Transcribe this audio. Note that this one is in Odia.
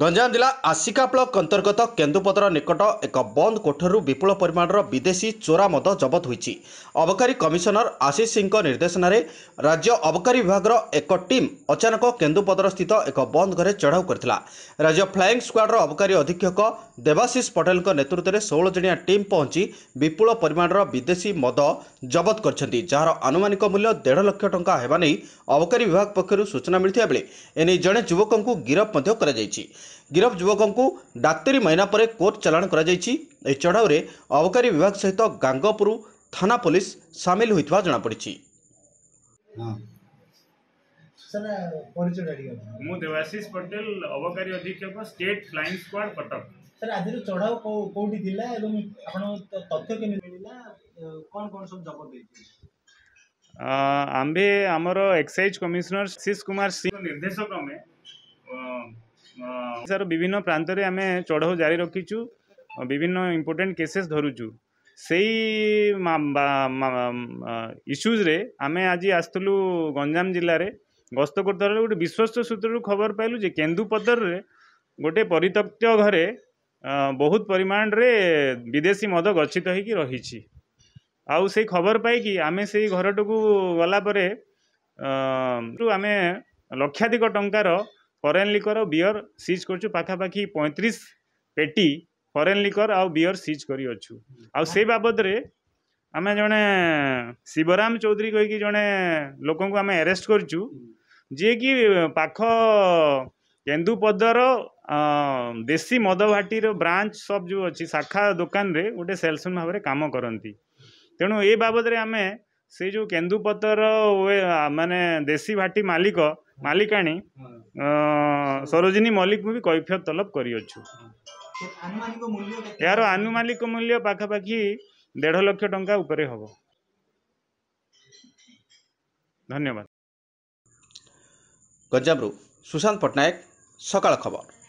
ଗଞ୍ଜାମ ଜିଲ୍ଲା ଆସିକା ବ୍ଲକ ଅନ୍ତର୍ଗତ କେନ୍ଦୁପଦର ନିକଟ ଏକ ବନ୍ଦ କୋଠରୁ ବିପୁଳ ପରିମାଣର ବିଦେଶୀ ଚୋରା ମଦ ଜବତ ହୋଇଛି ଅବକାରୀ କମିଶନର ଆଶିଷ ସିଂଙ୍କ ନିର୍ଦ୍ଦେଶନାରେ ରାଜ୍ୟ ଅବକାରୀ ବିଭାଗର ଏକ ଟିମ୍ ଅଚାନକ କେନ୍ଦୁପଦରସ୍ଥିତ ଏକ ବନ୍ଦ ଘରେ ଚଢ଼ାଉ କରିଥିଲା ରାଜ୍ୟ ଫ୍ଲାଇଂ ସ୍କ୍ୱାଡ୍ର ଅବକାରୀ ଅଧୀକ୍ଷକ ଦେବାଶିଷ ପଟେଲଙ୍କ ନେତୃତ୍ୱରେ ଷୋହଳ ଜଣିଆ ଟିମ୍ ପହଞ୍ଚି ବିପୁଳ ପରିମାଣର ବିଦେଶୀ ମଦ ଜବତ କରିଛନ୍ତି ଯାହାର ଆନୁମାନିକ ମୂଲ୍ୟ ଦେଢ଼ ଲକ୍ଷ ଟଙ୍କା ହେବା ନେଇ ଅବକାରୀ ବିଭାଗ ପକ୍ଷରୁ ସୂଚନା ମିଳିଥିବା ବେଳେ ଏନେଇ ଜଣେ ଯୁବକଙ୍କୁ ଗିରଫ ମଧ୍ୟ କରାଯାଇଛି ଗିରଫ ଯୁବକଙ୍କୁ ଡାକ୍ତରୀ ମାଇନା ପରେ କୋର୍ଟ ଚାଲାଣ କରାଯାଇଛି ଏହି ଚଢ଼ାଉରେ ଅବକାରୀ ବିଭାଗ ସହିତ ଗାଙ୍ଗପୁର ଥାନା ପୋଲିସ ସାମିଲ ହୋଇଥିବା ଜଣାପଡ଼ିଛି ମୁଁ ଦେବାଶିଷ ପଟେଲ ଅବକାରୀ ଅଧୀକ୍ଷକ state flying squad Cuttack sir ଆଜିର ଚଢ଼ାଉ କେଉଁଠି ଥିଲା ଏବଂ ଆପଣଙ୍କ ତଥ୍ୟ କେମିତି ମିଳିଲା କ'ଣ କ'ଣ ସବୁ ଜବତ ଦେଇଛି ଆମ୍ଭେ ଆମର ଏକ୍ସାଇଜ କମିଶନର ଶିଶ କୁମାର ସିଂ ନିର୍ଦ୍ଦେଶ କ୍ରମେ ଓଡ଼ିଶାର ବିଭିନ୍ନ ପ୍ରାନ୍ତରେ ଆମେ ଚଢ଼ଉ ଜାରି ରଖିଛୁ বিভিন্ন ইম্পর্টেন্ট কেসেস ধরুছু সেই ইস্যুজরে আমি আজ আসলু গঞ্জাম জেলার গস্ত করতে গোটে বিশ্বস্ত সূত্রর খবর পাইলু যে কেন্দুপদরের গোটে পরিত্যক্ত ঘরে বহুত পরিমাণরে বিদেশী মদ গচ্ছিত হয়েকি রয়েছে আউ সেই খবর পাইকি আমি সেই ঘরটুকু গলাপরে আমি লক্ষাধিক টঙ্কার ଫରେନ୍ ଲିକର୍ ଆଉ ବିୟର୍ ସିଜ୍ କରୁଛୁ ପାଖାପାଖି ପଇଁତିରିଶ ପେଟି ଫରେନ୍ ଲିକର୍ ଆଉ ବିୟର୍ ସିଜ୍ କରିଅଛୁ ଆଉ ସେ ବାବଦରେ ଆମେ ଜଣେ ଶିବରାମ ଚୌଧୁରୀ କହିକି ଜଣେ ଲୋକଙ୍କୁ ଆମେ ଆରେଷ୍ଟ କରିଛୁ ଯିଏକି ପାଖ କେନ୍ଦୁପଦର ଦେଶୀ ମଦ ଭାଟିର ବ୍ରାଞ୍ଚ ସପ୍ ଯେଉଁ ଅଛି ଶାଖା ଦୋକାନରେ ଗୋଟେ ସେଲ୍ସମ୍ୟାନ୍ ଭାବରେ କାମ କରନ୍ତି ତେଣୁ ଏ ବାବଦରେ ଆମେ ସେ ଯେଉଁ କେନ୍ଦୁପତର ମାନେ ଦେଶୀ ଭାଟି ମାଲିକ ମାଲିକାଣୀ ସରୋଜିନୀ ମଲ୍ଲିକଙ୍କୁ ବି କୈଫିୟତ ତଲବ କରିଅଛୁ ଏହାର ଆନୁମାଲିକ ମୂଲ୍ୟ ପାଖାପାଖି ଦେଢ଼ ଲକ୍ଷ ଟଙ୍କା ଉପରେ ହେବ ଧନ୍ୟବାଦ ଗଞ୍ଜାମରୁ ସୁଶାନ୍ତ ପଟ୍ଟନାୟକ ସକାଳ ଖବର